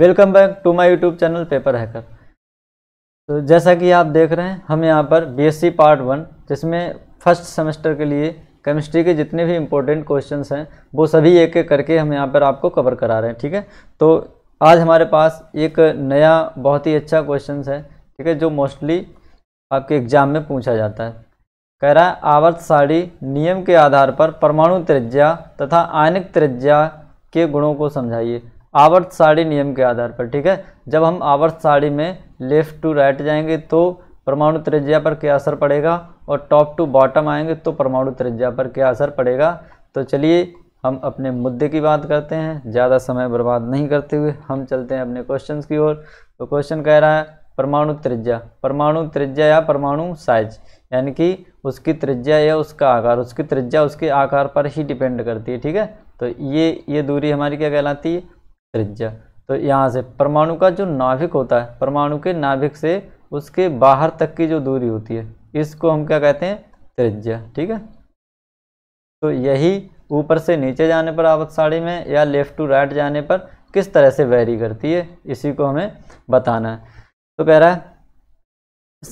welcome back to my YouTube channel paper hacker तो जैसा कि आप देख रहे हैं हम यहाँ पर बीएससी पार्ट वन जिसमें फर्स्ट सेमेस्टर के लिए केमिस्ट्री के जितने भी इम्पोर्टेंट क्वेश्चंस हैं वो सभी एक एक करके हम यहाँ पर आपको कवर करा रहे हैं ठीक है तो आज हमारे पास एक नया बहुत ही अच्छा क्वेश्चन है ठीक है जो मोस्टली आपके एग्ज़ाम में पूछा जाता है कह रहा है आवर्त साड़ी नियम के आधार पर परमाणु त्रिज्या तथा आयनिक त्रिज्या के गुणों को समझाइए आवर्त साड़ी नियम के आधार पर ठीक है जब हम आवर्त साड़ी में लेफ़्ट टू राइट जाएंगे तो परमाणु त्रिज्या पर क्या असर पड़ेगा और टॉप टू बॉटम आएंगे तो परमाणु त्रिज्या पर क्या असर पड़ेगा तो चलिए हम अपने मुद्दे की बात करते हैं ज़्यादा समय बर्बाद नहीं करते हुए हम चलते हैं अपने क्वेश्चन की ओर तो क्वेश्चन कह रहा है परमाणु त्रिज्या परमाणु त्रिज्या या परमाणु साइज यानी कि उसकी त्रिज्या या उसका आकार उसकी त्रिज्या उसके आकार पर ही डिपेंड करती है ठीक है तो ये ये दूरी हमारी क्या कहलाती है त्रिज्या तो यहाँ से परमाणु का जो नाभिक होता है परमाणु के नाभिक से उसके बाहर तक की जो दूरी होती है इसको हम क्या कहते हैं त्रिज्या ठीक है तो यही ऊपर से नीचे जाने पर आवक साड़ी में या लेफ़्ट टू राइट जाने पर किस तरह से वेरी करती है इसी को हमें बताना है तो कह रहा है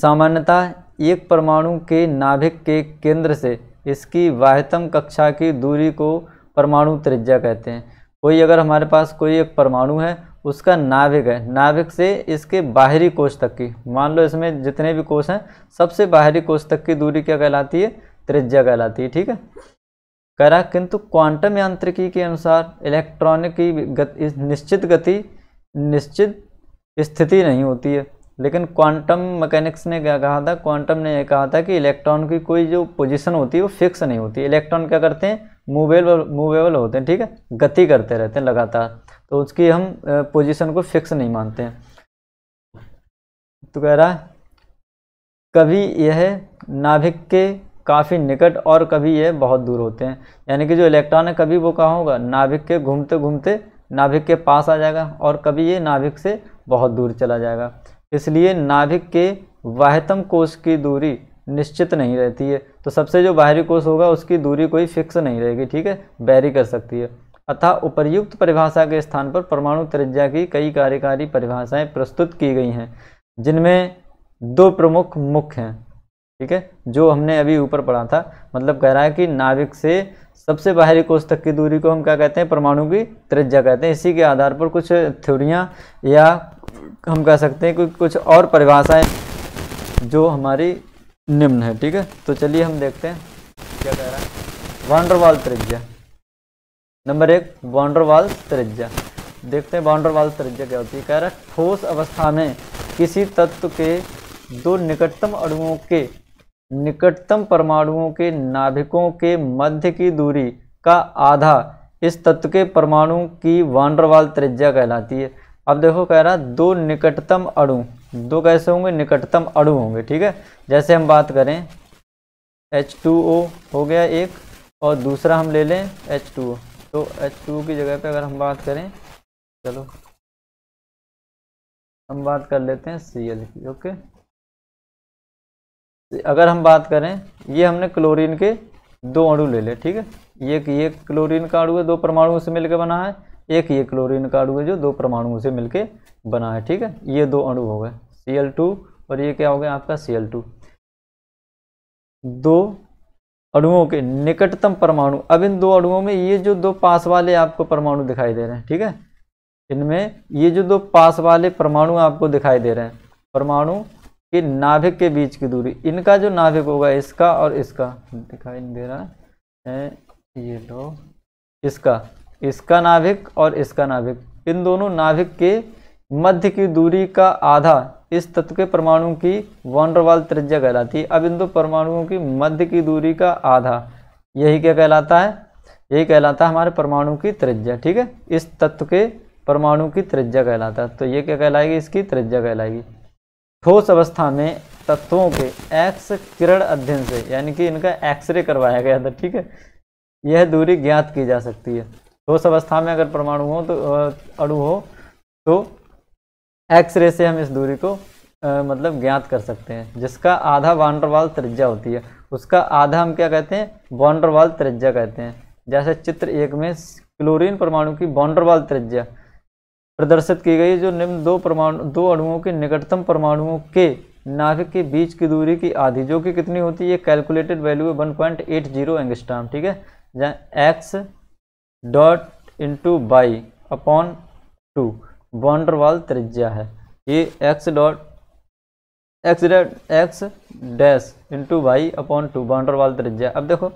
सामान्यतः एक परमाणु के नाभिक के केंद्र से इसकी वाहतम कक्षा की दूरी को परमाणु त्रिज्या कहते हैं कोई अगर हमारे पास कोई एक परमाणु है उसका नाभिक है नाभिक से इसके बाहरी कोष तक की मान लो इसमें जितने भी कोष हैं सबसे बाहरी कोष तक की दूरी क्या कहलाती है त्रिज्या कहलाती है ठीक है कह रहा किंतु क्वांटम यांत्रिकी के अनुसार इलेक्ट्रॉनिक की गति निश्चित गति निश्चित स्थिति नहीं होती है लेकिन क्वांटम मैकेनिक्स ने क्या कहा था क्वांटम ने यह कहा था कि इलेक्ट्रॉन की कोई जो पोजीशन होती है वो फिक्स नहीं होती इलेक्ट्रॉन क्या करते हैं मूवेबल मूवेबल होते हैं ठीक है गति करते रहते हैं लगातार तो उसकी हम पोजीशन को फिक्स नहीं मानते हैं तो कह रहा है कभी यह नाभिक के काफ़ी निकट और कभी यह बहुत दूर होते हैं यानी कि जो इलेक्ट्रॉन है कभी वो कहाँ होगा नाभिक के घूमते घूमते नाभिक के पास आ जाएगा और कभी ये नाभिक से बहुत दूर चला जाएगा इसलिए नाभिक के वाहतम कोष की दूरी निश्चित नहीं रहती है तो सबसे जो बाहरी कोष होगा उसकी दूरी कोई फिक्स नहीं रहेगी ठीक है बैरी कर सकती है अथा उपर्युक्त परिभाषा के स्थान पर परमाणु त्रिज्या की कई कार्यकारी परिभाषाएं प्रस्तुत की गई हैं जिनमें दो प्रमुख मुख्य हैं ठीक है जो हमने अभी ऊपर पढ़ा था मतलब कह रहा है कि नाभिक से सबसे बाहरी कोष तक की दूरी को हम क्या कहते हैं परमाणु की त्रिज्या कहते हैं इसी के आधार पर कुछ थ्योरियाँ या हम कह सकते हैं कि कुछ और परिभाषाएँ जो हमारी निम्न है ठीक है तो चलिए हम देखते हैं क्या कह रहा है बाउंडरवाल त्रिज्या नंबर एक वॉन्ड्रवाल त्रिज्या देखते हैं बाउंड्रवाल त्रिज्या क्या होती है कह रहा है ठोस अवस्था में किसी तत्व के दो निकटतम अणुओं के निकटतम परमाणुओं के नाभिकों के मध्य की दूरी का आधा इस तत्व के परमाणु की वांडरवाल त्रिज्या कहलाती है अब देखो कह रहा दो निकटतम अणु दो कैसे होंगे निकटतम अणु होंगे ठीक है जैसे हम बात करें एच टू ओ हो गया एक और दूसरा हम ले लें एच टू ओ तो एच टू की जगह पे अगर हम बात करें चलो हम बात कर लेते हैं सी एल की ओके अगर हम बात करें ये हमने क्लोरीन के दो अणु ले ले ठीक है ये ये क्लोरीन का अणु है दो परमाणुओं से मिलकर बना है एक ये क्लोरीन का अणु है जो दो परमाणुओं से मिलके बना है ठीक है ये दो अणु हो गए सी और ये क्या हो गया आपका सी दो अणुओं के निकटतम परमाणु अब इन दो अणुओं में ये जो दो पास वाले आपको परमाणु दिखाई दे रहे हैं ठीक है इनमें ये जो दो पास वाले परमाणु आपको दिखाई दे रहे हैं परमाणु के नाभिक के बीच की दूरी इनका जो नाभिक होगा इसका और इसका दिखाई नहीं दे रहा है ये लो इसका इसका नाभिक और इसका नाभिक इन दोनों नाभिक के मध्य की दूरी का आधा इस तत्व के परमाणु की वॉन्ड्रवाल त्रिज्या कहलाती है अब इन दो परमाणुओं की मध्य की दूरी का आधा यही क्या कहलाता है यही कहलाता है हमारे परमाणु की त्रिज्या ठीक है इस तत्व के परमाणु की त्रिज्या कहलाता है तो ये क्या कहलाएगी इसकी त्रिज्या कहलाएगी ठोस अवस्था में तत्वों के एक्स किरण अध्ययन से यानी कि इनका एक्सरे करवाया गया था ठीक है यह दूरी ज्ञात की जा सकती है ठोस अवस्था में अगर परमाणु हो तो अणु हो तो एक्स रे से हम इस दूरी को आ, मतलब ज्ञात कर सकते हैं जिसका आधा वांडरवाल त्रिज्या होती है उसका आधा हम क्या कहते हैं बॉन्डरवाल त्रिज्या कहते हैं जैसे चित्र एक में क्लोरीन परमाणु की बॉन्डरवाल त्रिज्या प्रदर्शित की गई जो निम्न दो परमाणु दो अणुओं के निकटतम परमाणुओं के नाभिक के बीच की दूरी की आधी जो कि कितनी होती है कैलकुलेटेड वैल्यू है one point eight zero angstrom ठीक है जहाँ X dot into by upon two van der Waals त्रिज्या है ये X dot X dot X dash into by upon two van der Waals त्रिज्या अब देखो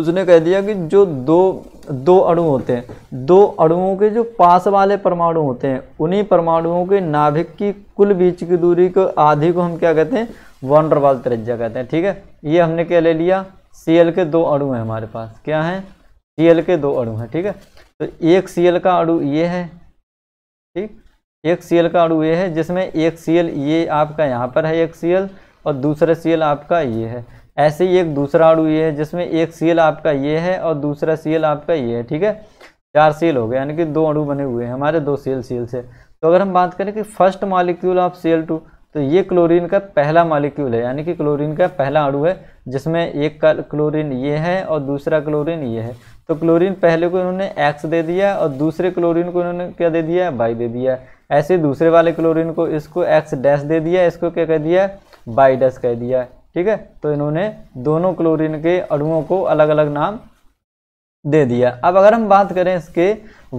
उसने कह दिया कि जो दो दो अणु होते हैं दो अणुओं के जो पास वाले परमाणु होते हैं उन्हीं परमाणुओं के नाभिक की कुल बीच की दूरी को आधी को हम क्या कहते हैं वॉन्डरवाल त्रिज्या कहते हैं ठीक है ये हमने क्या ले लिया सी के दो अणु हैं हमारे पास क्या हैं सी के दो अड़ू हैं ठीक है तो एक सी का अणु ये है ठीक एक सी का अणु ये है जिसमें एक सी ये आपका यहाँ पर है एक सी और दूसरा सी आपका ये है ऐसे ही एक दूसरा अणु ये है जिसमें एक सी आपका ये है और दूसरा सी आपका ये है ठीक है चार सीएल हो गए यानी कि दो अड़ू बने हुए हैं हमारे दो सीएल सीएल से तो अगर हम बात करें कि first molecule of C L two तो ये क्लोरीन का पहला मॉलिक्यूल है यानी कि क्लोरीन का पहला अणु है जिसमें एक क्लोरीन ये है और दूसरा क्लोरीन ये है तो क्लोरीन पहले को इन्होंने एक्स दे दिया और दूसरे क्लोरीन को इन्होंने क्या दे दिया बाई दे दिया ऐसे दूसरे वाले क्लोरीन को इसको एक्स डैश दे दिया इसको क्या कह दिया बाई डैश कह दिया ठीक है तो इन्होंने दोनों क्लोरीन के अणुओं को अलग अलग नाम दे दिया अब अगर हम बात करें इसके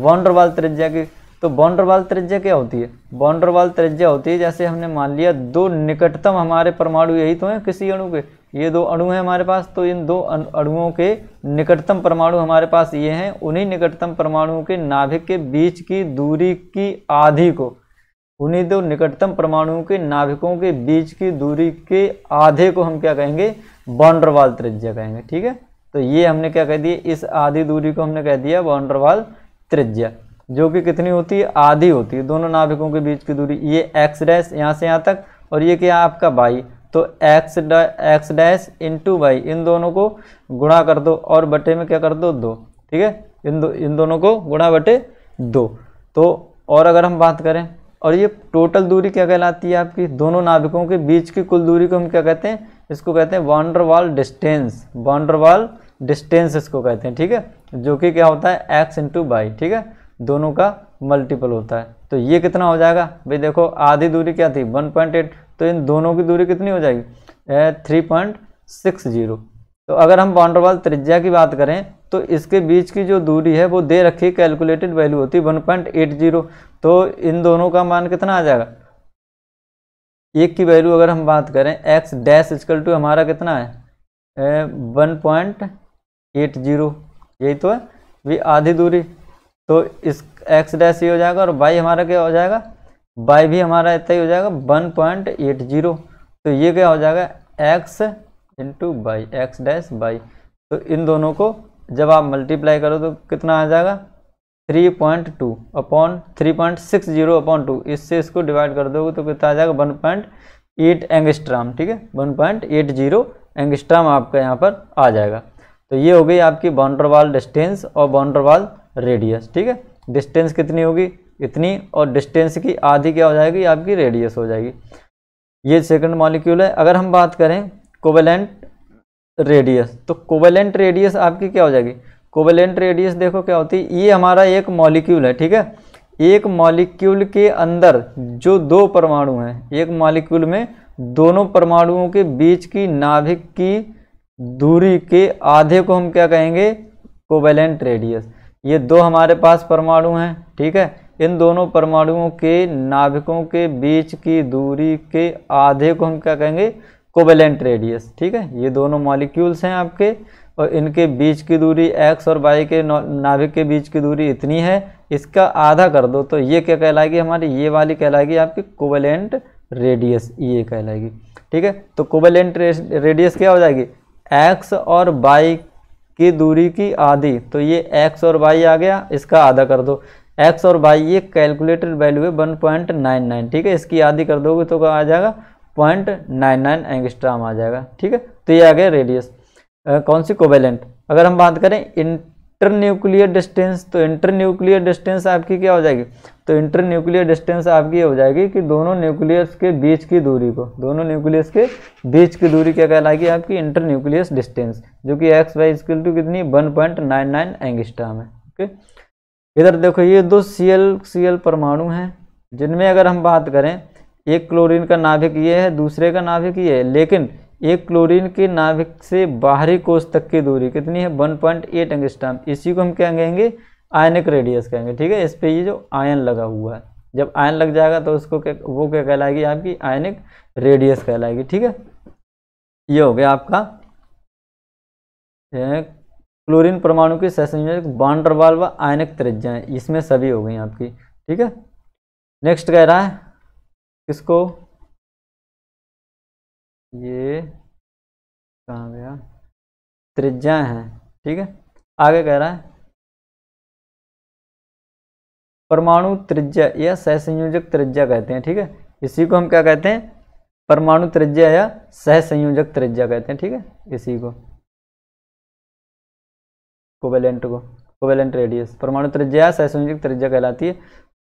वॉन्डरवाल त्रिज्या की तो बॉन्डरवाल त्रिज्या क्या होती है बॉन्डरवाल त्रिज्या होती है जैसे हमने मान लिया दो निकटतम हमारे परमाणु यही तो हैं किसी अणु के ये दो अणु हैं हमारे पास तो इन दो अणुओं के निकटतम परमाणु हमारे पास ये हैं उन्हीं निकटतम परमाणुओं के नाभिक के बीच की दूरी की आधी को उन्हीं दो निकटतम परमाणुओं के नाभिकों के बीच की दूरी के आधे को हम क्या कहेंगे बॉन्डरवाल त्रिज्या कहेंगे ठीक है तो ये हमने क्या कह दिया इस आधी दूरी को हमने कह दिया बॉन्डरवाल त्रिज्या जो कि कितनी होती है आधी होती है दोनों नाभिकों के बीच की दूरी ये एक्स डैश यहाँ से यहाँ तक और ये क्या आपका बाई तो X X dash into by इन दोनों को गुणा कर दो और बटे में क्या कर दो दो ठीक है इन दो इन दोनों को गुणा बटे दो तो और अगर हम बात करें और ये टोटल दूरी क्या कहलाती है आपकी दोनों नाभिकों के बीच की कुल दूरी को हम क्या कहते हैं इसको कहते हैं वॉन्डरवाल डिस्टेंस वॉन्डरवाल डिस्टेंस इसको कहते हैं ठीक है जो कि क्या होता है एक्स इंटू बाई ठीक है दोनों का मल्टीपल होता है तो ये कितना हो जाएगा भाई देखो आधी दूरी क्या थी 1.8 तो इन दोनों की दूरी कितनी हो जाएगी थ्री पॉइंट सिक्स जीरो तो अगर हम बाउंड्रवाल त्रिज्या की बात करें तो इसके बीच की जो दूरी है वो दे रखी कैलकुलेटेड वैल्यू होती है जीरो तो इन दोनों का मान कितना आ जाएगा एक की वैल्यू अगर हम बात करें एक्स डैश इजकल टू हमारा कितना है वन पॉइंट एट जीरो यही तो है भी आधी दूरी तो इस एक्स डैश ये हो जाएगा और वाई हमारा क्या हो जाएगा वाई भी हमारा इतना ही हो जाएगा वन पॉइंट एट जीरो तो ये क्या हो जाएगा X into by X dash by तो इन दोनों को जब आप मल्टीप्लाई करो तो कितना आ जाएगा three point two upon three point six zero upon two इससे इसको डिवाइड कर दोगे तो कितना आ जाएगा वन पॉइंट एट एंगस्ट्राम ठीक है one point eight zero angstrom आपका यहाँ पर आ जाएगा तो ये हो गई आपकी बाउंड्रवाल डिस्टेंस और बाउंड्रवाल रेडियस ठीक है डिस्टेंस कितनी होगी इतनी और डिस्टेंस की आधी क्या हो जाएगी आपकी रेडियस हो जाएगी ये सेकंड मॉलिक्यूल है अगर हम बात करें कोवेलेंट रेडियस तो कोवेलेंट रेडियस आपकी क्या हो जाएगी कोवेलेंट रेडियस देखो क्या होती है ये हमारा एक मॉलिक्यूल है ठीक है एक मॉलिक्यूल के अंदर जो दो परमाणु हैं एक मॉलिक्यूल में दोनों परमाणुओं के बीच की नाभिक की दूरी के आधे को हम क्या कहेंगे कोवेलेंट रेडियस ये दो हमारे पास परमाणु हैं ठीक है इन दोनों परमाणुओं के नाभिकों के बीच की दूरी के आधे को हम क्या कहेंगे कोवेलेंट रेडियस ठीक है ये दोनों मॉलिक्यूल्स हैं आपके और इनके बीच की दूरी एक्स और वाई के नाभिक के बीच की दूरी इतनी है इसका आधा कर दो तो ये क्या कहलाएगी हमारी ये वाली कहलाएगी आपकी कोवेलेंट रेडियस ये कहलाएगी ठीक है तो कोवेलेंट रेडियस क्या हो जाएगी एक्स और बाई की दूरी की आधी तो ये एक्स और वाई आ गया इसका आधा कर दो एक्स और वाई ये कैलकुलेटेड वैल्यू है वन पॉइंट नाइन नाइन ठीक है इसकी आधी कर दोगे तो आ जाएगा पॉइंट नाइन नाइन एंगस्ट्राम आ जाएगा ठीक है तो ये आ गया रेडियस कौन सी कोवेलेंट अगर हम बात करें इंटरन्यूक्लियर डिस्टेंस तो इंटरन्यूक्लियर डिस्टेंस आपकी क्या हो जाएगी तो इंटर न्यूक्लियर डिस्टेंस आपकी हो जाएगी कि दोनों न्यूक्लियस के बीच की दूरी को दोनों न्यूक्लियस के बीच की दूरी क्या कहलाएगी आपकी इंटर न्यूक्लियस डिस्टेंस जो कि एक्स वाई स्किल टू कितनी one point nine nine angstrom है ओके इधर देखो ये दो सी एल सी एल परमाणु हैं जिनमें अगर हम बात करें एक क्लोरीन का नाभिक ये है दूसरे का नाभिक ये है लेकिन एक क्लोरीन के नाभिक से बाहरी कोष तक की दूरी कितनी है वन पॉइंट एट एंगस्टाम इसी को हम क्या कहेंगे आयनिक रेडियस कहेंगे ठीक है इस पर ये जो आयन लगा हुआ है जब आयन लग जाएगा तो उसको क्या वो क्या कहलाएगी आपकी आयनिक रेडियस कहलाएगी ठीक है ये हो गया आपका क्लोरीन परमाणु की सैसंयोजक बाउंडरवाल व आयनिक त्रिज्या इसमें सभी हो गई आपकी ठीक है नेक्स्ट कह रहा है किसको ये कहाँ गया त्रिज्या हैं ठीक है आगे कह रहा है परमाणु त्रिज्या या सहसंयोजक त्रिज्या कहते हैं ठीक है इसी को हम क्या कहते हैं परमाणु त्रिज्या या सहसंयोजक त्रिज्या कहते हैं ठीक है इसी को कोवेलेंट को कोवेलेंट रेडियस परमाणु त्रिज्या या सहसंयोजक त्रिज्या कहलाती है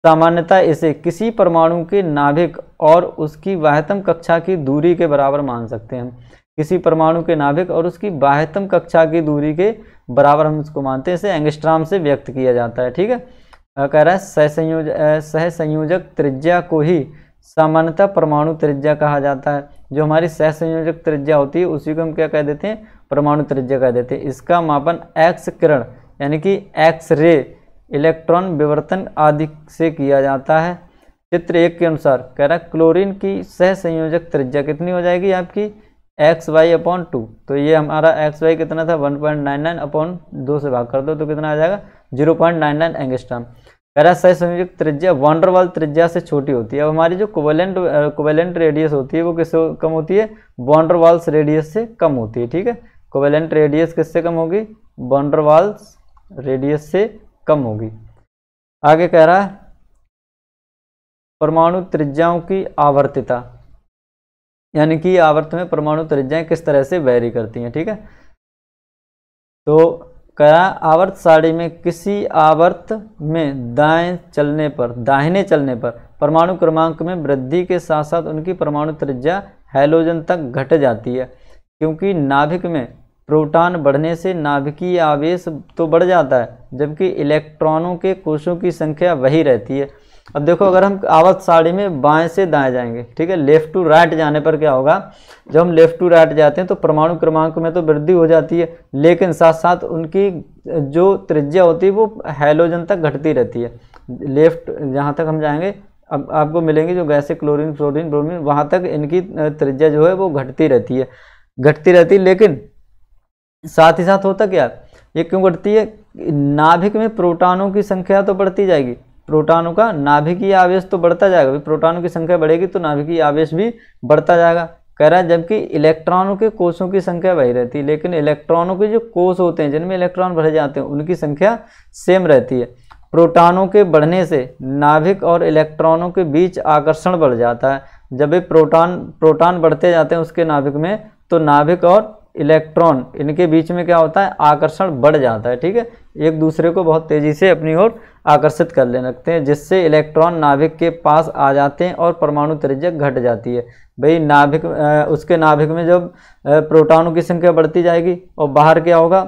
सामान्यता इसे किसी परमाणु के नाभिक और उसकी बाह्यतम कक्षा की दूरी के बराबर मान सकते हैं हम किसी परमाणु के नाभिक और उसकी बाह्यतम कक्षा की दूरी के बराबर हम इसको मानते हैं इसे एंगस्ट्राम से व्यक्त किया जाता है ठीक है कह रहा है सह संयोजक त्रिज्या को ही सामान्यतः परमाणु त्रिज्या कहा जाता है जो हमारी सह संयोजक त्रिज्या होती है उसी को हम क्या कह देते हैं परमाणु त्रिज्या कह देते हैं इसका मापन एक्स किरण यानी कि एक्स रे इलेक्ट्रॉन विवर्तन आदि से किया जाता है चित्र एक के अनुसार कह रहा है क्लोरीन की सह संयोजक त्रिज्या कितनी हो जाएगी आपकी एक्स वाई अपॉन टू तो ये हमारा एक्स वाई कितना था one point nine nine upon दो से भाग कर दो तो कितना आ जाएगा zero point nine nine angstrom पैरासाइज संयुक्त त्रिज्या वॉन्डरवाल त्रिज्या से छोटी होती है अब हमारी जो कोवेलेंट कोवेलेंट रेडियस होती है वो किससे कम होती है वॉन्डरवाल्स रेडियस से कम होती है ठीक है कोवेलेंट रेडियस किससे कम होगी वॉन्डरवाल्स रेडियस से कम होगी आगे कह रहा है परमाणु त्रिज्याओं की आवर्तिता यानी कि आवर्त में परमाणु त्रिज्याएं किस तरह से वैरी करती हैं ठीक है तो करा आवर्त साड़ी में किसी आवर्त में दाएं चलने पर दाहिने चलने पर परमाणु क्रमांक में वृद्धि के साथ साथ उनकी परमाणु त्रिज्या हैलोजन तक घट जाती है क्योंकि नाभिक में प्रोटॉन बढ़ने से नाभिकीय आवेश तो बढ़ जाता है जबकि इलेक्ट्रॉनों के कोषों की संख्या वही रहती है अब देखो अगर हम आवत साड़ी में बाएं से दाएं जाएंगे ठीक है लेफ्ट टू राइट जाने पर क्या होगा जब हम लेफ्ट टू राइट जाते हैं तो परमाणु क्रमांक में तो वृद्धि हो जाती है लेकिन साथ साथ उनकी जो त्रिज्या होती है वो हेलोजन तक घटती रहती है लेफ्ट जहाँ तक हम जाएंगे अब आपको मिलेंगे जो गैसे क्लोरीन फ्लोरिन ब्रोमिन वहाँ तक इनकी त्रिज्या जो है वो घटती रहती है घटती रहती है लेकिन साथ ही साथ होता क्या ये क्यों घटती है नाभिक में प्रोटॉनों की संख्या तो बढ़ती जाएगी प्रोटानों का नाभिकीय आवेश तो बढ़ता जाएगा प्रोटानों की संख्या बढ़ेगी तो नाभिकीय आवेश भी बढ़ता जाएगा कह रहा है जबकि इलेक्ट्रॉनों के कोषों की संख्या वही रहती है लेकिन इलेक्ट्रॉनों के जो कोष होते हैं जिनमें इलेक्ट्रॉन भरे जाते हैं उनकी संख्या सेम रहती है प्रोटानों के बढ़ने से नाभिक और इलेक्ट्रॉनों के बीच आकर्षण बढ़ जाता है जब ये प्रोटान प्रोटान बढ़ते जाते हैं उसके नाभिक में तो नाभिक और इलेक्ट्रॉन इनके बीच में क्या होता है आकर्षण बढ़ जाता है ठीक है एक दूसरे को बहुत तेज़ी से अपनी ओर आकर्षित कर ले रखते हैं जिससे इलेक्ट्रॉन नाभिक के पास आ जाते हैं और परमाणु त्रिज्या घट जाती है भाई नाभिक उसके नाभिक में जब प्रोटॉनों की संख्या बढ़ती जाएगी और बाहर क्या होगा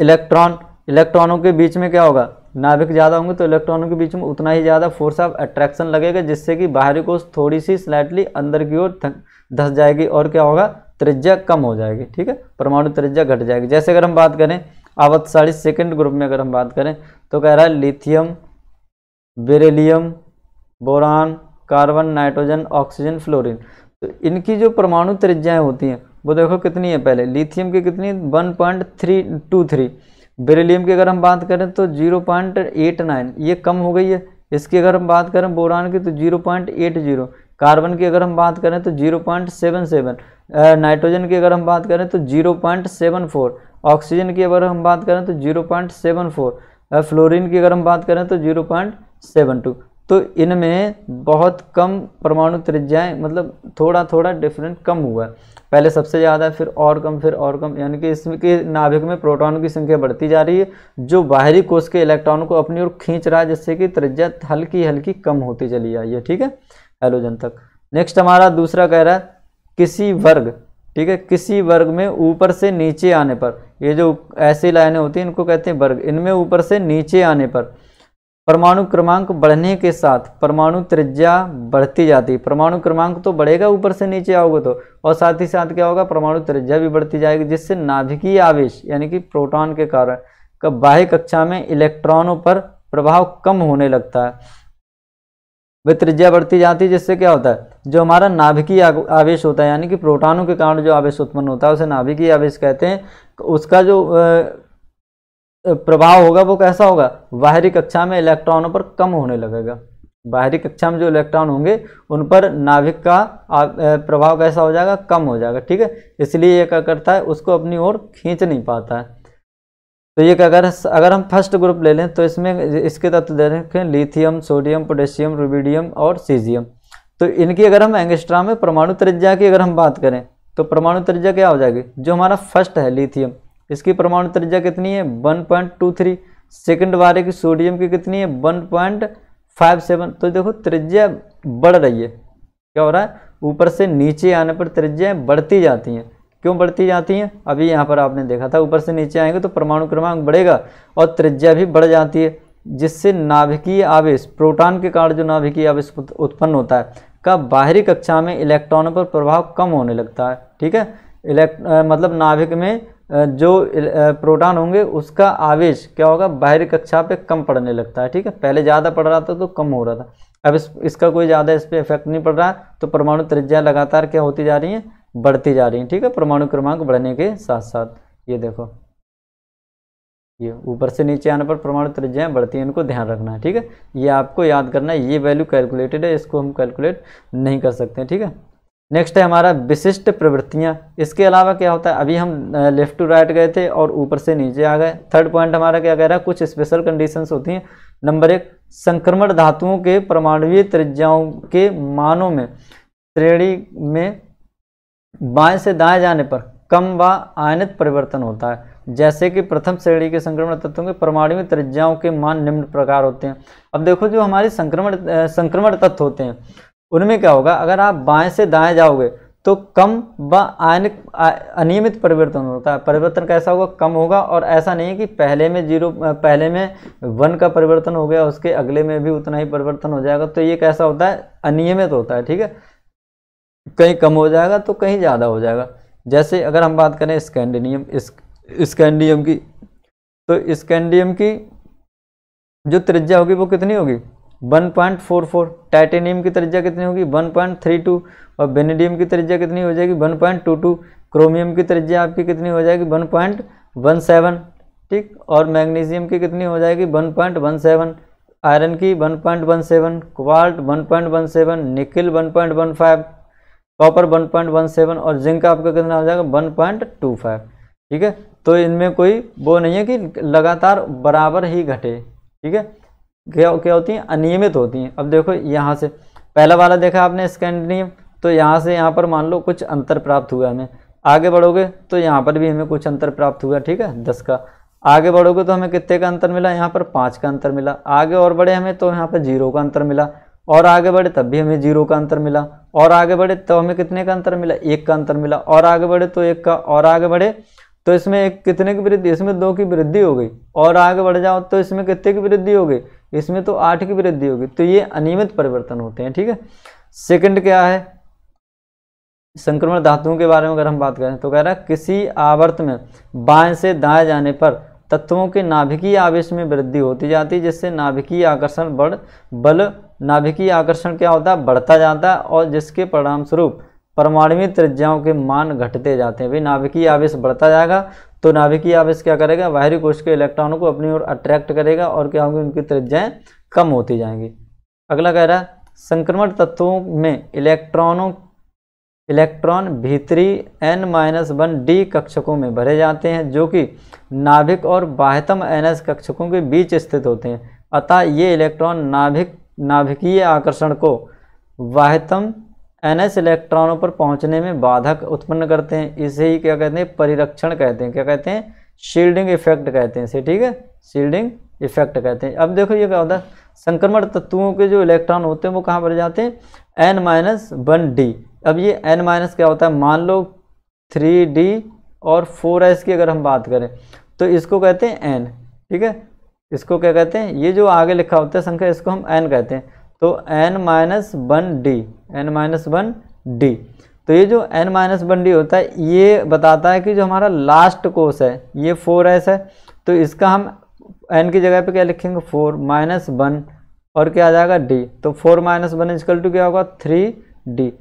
इलेक्ट्रॉन इलेक्ट्रॉनों के बीच में क्या होगा नाभिक ज़्यादा होंगे तो इलेक्ट्रॉनों के बीच में उतना ही ज़्यादा फोर्स ऑफ अट्रैक्शन लगेगा जिससे कि बाहरी कोष थोड़ी सी स्लाइटली अंदर की ओर धस जाएगी और क्या होगा त्रिज्या कम हो जाएगी ठीक है परमाणु त्रिज्या घट जाएगी जैसे अगर हम बात करें आवर्तसाड़ी सेकेंड ग्रुप में अगर हम बात करें तो कह रहा है lithium beryllium boron carbon nitrogen oxygen fluorine तो इनकी जो परमाणु त्रिज्याएँ होती हैं वो देखो कितनी है पहले लिथियम की कितनी one point three two three beryllium की अगर हम बात करें तो जीरो पॉइंट एट नाइन ये कम हो गई है इसकी अगर हम बात करें बोरान की तो zero point eight zero carbon की अगर हम बात करें तो zero point seven seven nitrogen की अगर हम बात करें तो zero point seven four oxygen की अगर हम बात करें तो zero point seven four fluorine की अगर हम बात करें तो जीरो पॉइंट सेवन टू तो इनमें बहुत कम परमाणु त्रिज्याएं मतलब थोड़ा थोड़ा डिफरेंट कम हुआ है पहले सबसे ज़्यादा फिर और कम फिर और कम यानी कि कि नाभिक में प्रोटॉन की संख्या बढ़ती जा रही है जो बाहरी कोष के इलेक्ट्रॉनों को अपनी ओर खींच रहा है जिससे कि त्रिज्या हल्की हल्की कम होती चली जा रही है ठीक है हेलोजन तक नेक्स्ट हमारा दूसरा कह रहा है किसी वर्ग ठीक है किसी वर्ग में ऊपर से नीचे आने पर ये जो ऐसी लाइनें होती हैं इनको कहते हैं वर्ग इनमें ऊपर से नीचे आने पर परमाणु क्रमांक बढ़ने के साथ परमाणु त्रिज्या बढ़ती जाती है परमाणु क्रमांक तो बढ़ेगा ऊपर से नीचे आओगे तो और साथ ही साथ क्या होगा परमाणु त्रिज्या भी बढ़ती जाएगी जिससे नाभिकीय आवेश यानी कि प्रोटॉन के कारण का बाह्य कक्षा में इलेक्ट्रॉनों पर प्रभाव कम होने लगता है वे त्रिज्या बढ़ती जाती है जिससे क्या होता है जो हमारा नाभिकीय आवेश होता है यानी कि प्रोटानों के कारण जो आवेश उत्पन्न होता है उसे नाभिकीय आवेश कहते हैं तो उसका जो प्रभाव होगा वो कैसा होगा बाहरी कक्षा में इलेक्ट्रॉनों पर कम होने लगेगा बाहरी कक्षा में जो इलेक्ट्रॉन होंगे उन पर नाभिक का प्रभाव कैसा हो जाएगा कम हो जाएगा ठीक है इसलिए ये क्या करता है उसको अपनी ओर खींच नहीं पाता है तो ये अगर अगर हम फर्स्ट ग्रुप ले लें तो इसमें इसके तत्व दे रखे लिथियम सोडियम पोटेशियम रुबीडियम और सीजियम तो इनकी अगर हम एंगस्ट्रा में परमाणु त्रिज्या की अगर हम बात करें तो परमाणु त्रिज्या क्या हो जाएगी जो हमारा फर्स्ट है लिथियम इसकी परमाणु त्रिज्या कितनी है one point two three second वाले की सोडियम की कितनी है वन पॉइंट फाइव सेवन तो देखो त्रिज्या बढ़ रही है क्या हो रहा है ऊपर से नीचे आने पर त्रिज्याएँ बढ़ती जाती हैं क्यों बढ़ती जाती हैं अभी यहाँ पर आपने देखा था ऊपर से नीचे आएंगे तो परमाणु क्रमांक बढ़ेगा और त्रिज्या भी बढ़ जाती है जिससे नाभिकीय आवेश प्रोटॉन के कारण जो नाभिकीय आवेश उत्पन्न होता है का बाहरी कक्षा में इलेक्ट्रॉनों पर प्रभाव कम होने लगता है ठीक है इलेक्ट मतलब नाभिक में जो प्रोटॉन होंगे उसका आवेश क्या होगा बाहरी कक्षा पे कम पड़ने लगता है ठीक है पहले ज़्यादा पड़ रहा था तो कम हो रहा था अब इस इसका कोई ज़्यादा इस पर इफेक्ट नहीं पड़ रहा तो परमाणु त्रिज्या लगातार क्या होती जा रही है बढ़ती जा रही हैं ठीक है परमाणु क्रमांक बढ़ने के साथ साथ ये देखो ये ऊपर से नीचे आने पर परमाणु त्रिज्याएं बढ़ती हैं इनको ध्यान रखना है ठीक है ये आपको याद करना है ये वैल्यू कैलकुलेटेड है इसको हम कैलकुलेट नहीं कर सकते ठीक है नेक्स्ट है हमारा विशिष्ट प्रवृत्तियाँ इसके अलावा क्या होता है अभी हम लेफ़्ट टू राइट गए थे और ऊपर से नीचे आ गए थर्ड पॉइंट हमारा क्या कह रहा है कुछ स्पेशल कंडीशंस होती हैं नंबर एक संक्रमण धातुओं के परमाणु त्रिज्याओं के मानों में श्रेणी में बाएं से दाएं जाने पर कम व आयनित परिवर्तन होता है जैसे कि प्रथम श्रेणी के संक्रमण तत्वों के परमाणु त्रिज्याओं के मान निम्न प्रकार होते हैं अब देखो जो हमारे संक्रमण संक्रमण तत्व होते हैं उनमें क्या होगा अगर आप बाएं से दाएं जाओगे तो कम व आयनिक अनियमित परिवर्तन होता है परिवर्तन कैसा होगा कम होगा और ऐसा नहीं है कि पहले में जीरो पहले में वन का परिवर्तन हो गया उसके अगले में भी उतना ही परिवर्तन हो जाएगा तो ये कैसा होता है अनियमित होता है ठीक है कहीं कम हो जाएगा तो कहीं ज़्यादा हो जाएगा जैसे अगर हम बात करें इस स्कैंडियम की तो स्कैंडियम की जो त्रिज्या होगी वो कितनी होगी 1.44 टाइटेनियम की त्रिज्या कितनी होगी 1.32 और बेनेडियम की त्रिज्या कितनी हो जाएगी 1.22 क्रोमियम की त्रिज्या आपकी कितनी हो जाएगी 1.17 ठीक और मैग्नीशियम की कितनी हो जाएगी 1.17 आयरन की 1.17 क्वाल्ट वन निकल 1.15 कॉपर 1.17 और जिंक का आपका कितना हो जाएगा 1.25 ठीक है तो इनमें कोई वो नहीं है कि लगातार बराबर ही घटे ठीक है क्या क्या होती हैं अनियमित होती हैं अब देखो यहाँ से पहला वाला देखा आपने स्कैंडियम तो यहाँ से यहाँ पर मान लो कुछ अंतर प्राप्त हुआ हमें आगे बढ़ोगे तो यहाँ पर भी हमें कुछ अंतर प्राप्त हुआ ठीक है दस का आगे बढ़ोगे तो हमें कितने का अंतर मिला यहाँ पर पाँच का अंतर मिला आगे और बढ़े हमें तो यहाँ पर जीरो का अंतर मिला और आगे बढ़े तब भी हमें जीरो का अंतर मिला और आगे बढ़े तो हमें कितने का अंतर मिला एक का अंतर मिला और आगे बढ़े तो एक का और आगे बढ़े तो इसमें एक कितने की वृद्धि इसमें दो की वृद्धि हो गई और आगे बढ़ जाओ तो इसमें कितने की वृद्धि हो गई इसमें तो आठ की वृद्धि होगी तो ये अनियमित परिवर्तन होते हैं ठीक है सेकंड क्या है संक्रमण धातुओं के बारे में अगर हम बात करें तो कह रहा है किसी आवर्त में बाएं से दाएं जाने पर तत्वों के नाभिकीय आवेश में वृद्धि होती जाती है जिससे नाभिकीय आकर्षण बढ़ बल नाभिकीय आकर्षण क्या होता है बढ़ता जाता है और जिसके परिणाम स्वरूप परमाणु त्रिज्याओं के मान घटते जाते हैं भाई नाभिकीय आवेश बढ़ता जाएगा तो नाभिकीय आवेश क्या करेगा बाहरी कोश के इलेक्ट्रॉनों को अपनी ओर अट्रैक्ट करेगा और क्या होंगे उनकी त्रिज्याएं कम होती जाएंगी अगला कह रहा है संक्रमण तत्वों में इलेक्ट्रॉनों इलेक्ट्रॉन भीतरी एन माइनस वन डी कक्षकों में भरे जाते हैं जो कि नाभिक और बाह्यतम एन एस कक्षकों के बीच स्थित होते हैं अतः ये इलेक्ट्रॉन नाभिक नाभिकीय आकर्षण को वाहतम एन एस इलेक्ट्रॉनों पर पहुंचने में बाधक उत्पन्न करते हैं इसे ही क्या कहते हैं परिरक्षण कहते हैं क्या कहते हैं शील्डिंग इफेक्ट कहते हैं इसे ठीक है शील्डिंग इफेक्ट कहते हैं अब देखो ये क्या होता है संक्रमण तत्वों के जो इलेक्ट्रॉन होते हैं वो कहाँ पर जाते हैं एन माइनस वन डी अब ये एन माइनस क्या होता है मान लो थ्री डी और फोर एस की अगर हम बात करें तो इसको कहते हैं एन ठीक है इसको क्या कहते हैं ये जो आगे लिखा होता है संख्या इसको हम एन कहते हैं तो n minus one d n minus one d तो ये जो एन माइनस वन डी होता है ये बताता है कि जो हमारा लास्ट कोर्स है ये फोर एस है तो इसका हम एन की जगह पे क्या लिखेंगे फोर माइनस वन और क्या आ जाएगा डी तो four minus one equal to क्या होगा थ्री डी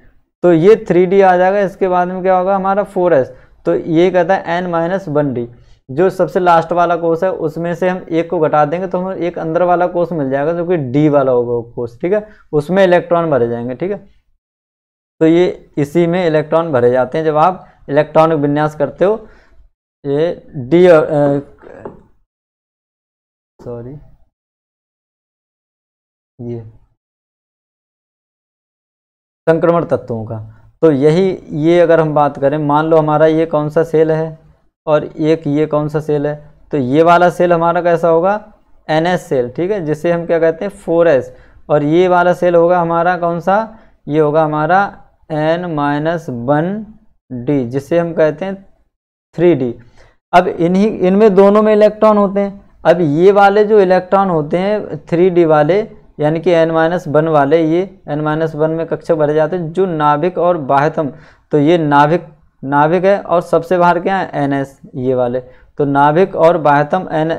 तो ये थ्री डी आ जाएगा इसके बाद में क्या होगा हमारा फोर एस तो ये कहता है एन माइनस वन डी जो सबसे लास्ट वाला कोष है उसमें से हम एक को घटा देंगे तो हमें एक अंदर वाला कोष मिल जाएगा जो कि डी वाला होगा कोष ठीक है उसमें इलेक्ट्रॉन भरे जाएंगे ठीक है तो ये इसी में इलेक्ट्रॉन भरे जाते हैं जब आप इलेक्ट्रॉनिक विन्यास करते हो ये डी सॉरी ये संक्रमण तत्वों का तो यही ये अगर हम बात करें मान लो हमारा ये कौन सा सेल है और एक ये कौन सा सेल है तो ये वाला सेल हमारा कैसा होगा एन एस सेल ठीक है जिसे हम क्या कहते हैं फोर एस और ये वाला सेल होगा हमारा कौन सा ये होगा हमारा एन माइनस वन डी जिसे हम कहते हैं थ्री डी अब इन्हीं इनमें दोनों में इलेक्ट्रॉन होते हैं अब ये वाले जो इलेक्ट्रॉन होते हैं थ्री डी वाले यानी कि एन माइनस वन वाले ये एन माइनस वन में कक्षक भरे जाते हैं जो नाभिक और बाह्यतम तो ये नाभिक नाभिक है और सबसे बाहर क्या है एस ये वाले तो नाभिक और बाह्यतम एन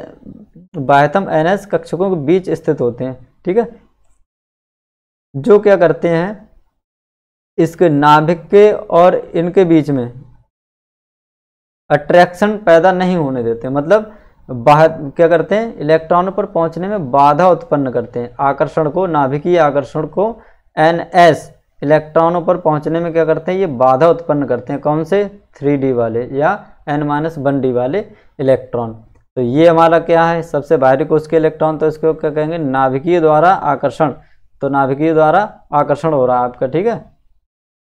बाह्यतम एनएस कक्षकों के बीच स्थित होते हैं ठीक है जो क्या करते हैं इसके नाभिक के और इनके बीच में अट्रैक्शन पैदा नहीं होने देते मतलब बाहर क्या करते हैं इलेक्ट्रॉन पर पहुंचने में बाधा उत्पन्न करते हैं आकर्षण को नाभिकीय आकर्षण को एन एस इलेक्ट्रॉनों पर पहुंचने में क्या करते हैं ये बाधा उत्पन्न करते हैं कौन से थ्री डी वाले या एन माइनस वन डी वाले इलेक्ट्रॉन तो ये हमारा क्या है सबसे बाहरी कोष के इलेक्ट्रॉन तो इसको क्या कहेंगे नाभिकीय द्वारा आकर्षण तो नाभिकीय द्वारा आकर्षण हो रहा है आपका ठीक है